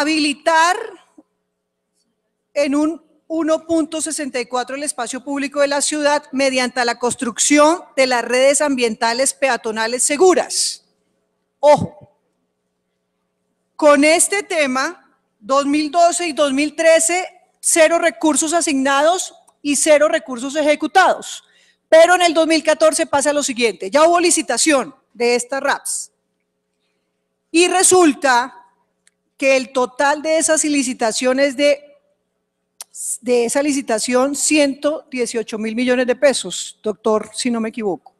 habilitar en un 1.64 el espacio público de la ciudad mediante la construcción de las redes ambientales peatonales seguras. Ojo, con este tema, 2012 y 2013, cero recursos asignados y cero recursos ejecutados. Pero en el 2014 pasa lo siguiente, ya hubo licitación de estas RAPs. Y resulta que el total de esas licitaciones de, de esa licitación, 118 mil millones de pesos, doctor, si no me equivoco.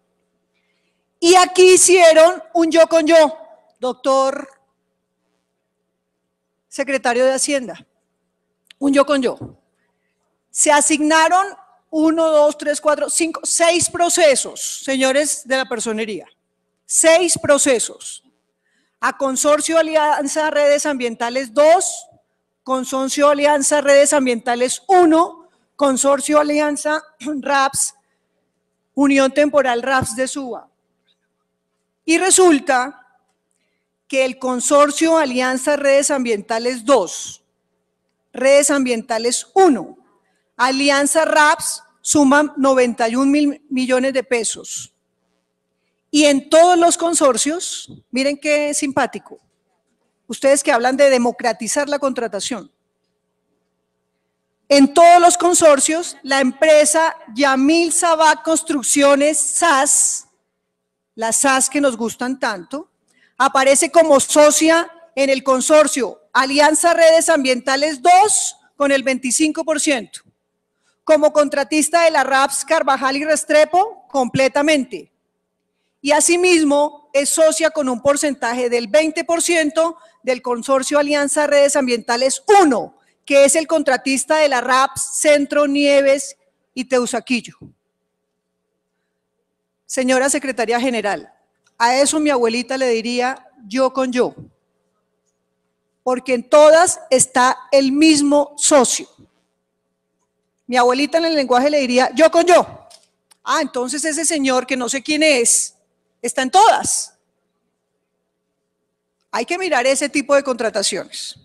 Y aquí hicieron un yo con yo, doctor secretario de Hacienda, un yo con yo. Se asignaron uno, dos, tres, cuatro, cinco, seis procesos, señores de la personería, seis procesos a Consorcio Alianza Redes Ambientales 2, Consorcio Alianza Redes Ambientales 1, Consorcio Alianza RAPS, Unión Temporal RAPS de Suba. Y resulta que el Consorcio Alianza Redes Ambientales 2, Redes Ambientales 1, Alianza RAPS suman 91 mil millones de pesos. Y en todos los consorcios, miren qué simpático, ustedes que hablan de democratizar la contratación, en todos los consorcios, la empresa Yamil Sabah Construcciones SAS, la SAS que nos gustan tanto, aparece como socia en el consorcio Alianza Redes Ambientales 2 con el 25%. Como contratista de la RAPS Carvajal y Restrepo, completamente y asimismo es socia con un porcentaje del 20% del consorcio Alianza Redes Ambientales 1, que es el contratista de la RAPS Centro Nieves y Teusaquillo. Señora Secretaria General, a eso mi abuelita le diría yo con yo, porque en todas está el mismo socio. Mi abuelita en el lenguaje le diría yo con yo. Ah, entonces ese señor que no sé quién es, están todas. Hay que mirar ese tipo de contrataciones.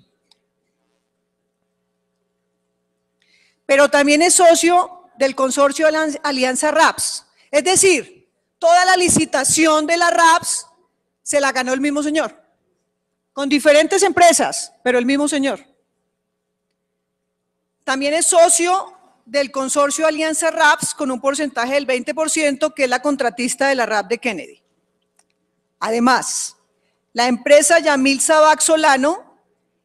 Pero también es socio del consorcio Alianza RAPS. Es decir, toda la licitación de la RAPS se la ganó el mismo señor, con diferentes empresas, pero el mismo señor. También es socio del consorcio Alianza RAPS con un porcentaje del 20%, que es la contratista de la RAP de Kennedy. Además, la empresa Yamil Sabac Solano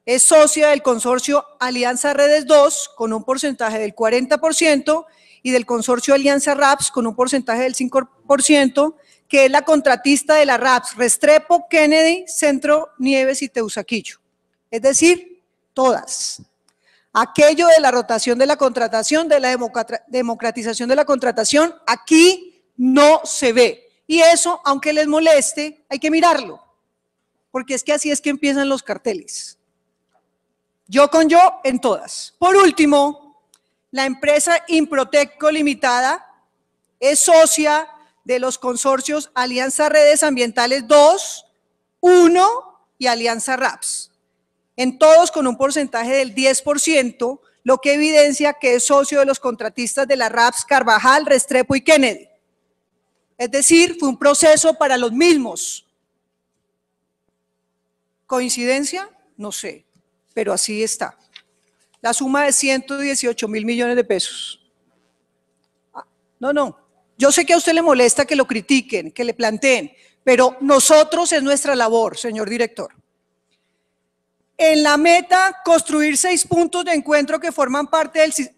es socia del consorcio Alianza Redes 2 con un porcentaje del 40% y del consorcio Alianza RAPS con un porcentaje del 5%, que es la contratista de la RAPS, Restrepo, Kennedy, Centro Nieves y Teusaquillo. Es decir, todas. Aquello de la rotación de la contratación, de la democratización de la contratación, aquí no se ve. Y eso, aunque les moleste, hay que mirarlo, porque es que así es que empiezan los carteles. Yo con yo en todas. Por último, la empresa Improtecco Limitada es socia de los consorcios Alianza Redes Ambientales 2, 1 y Alianza RAPS. En todos con un porcentaje del 10%, lo que evidencia que es socio de los contratistas de la RAPS Carvajal, Restrepo y Kennedy. Es decir, fue un proceso para los mismos. ¿Coincidencia? No sé, pero así está. La suma de 118 mil millones de pesos. Ah, no, no. Yo sé que a usted le molesta que lo critiquen, que le planteen, pero nosotros es nuestra labor, señor director. En la meta, construir seis puntos de encuentro que forman parte del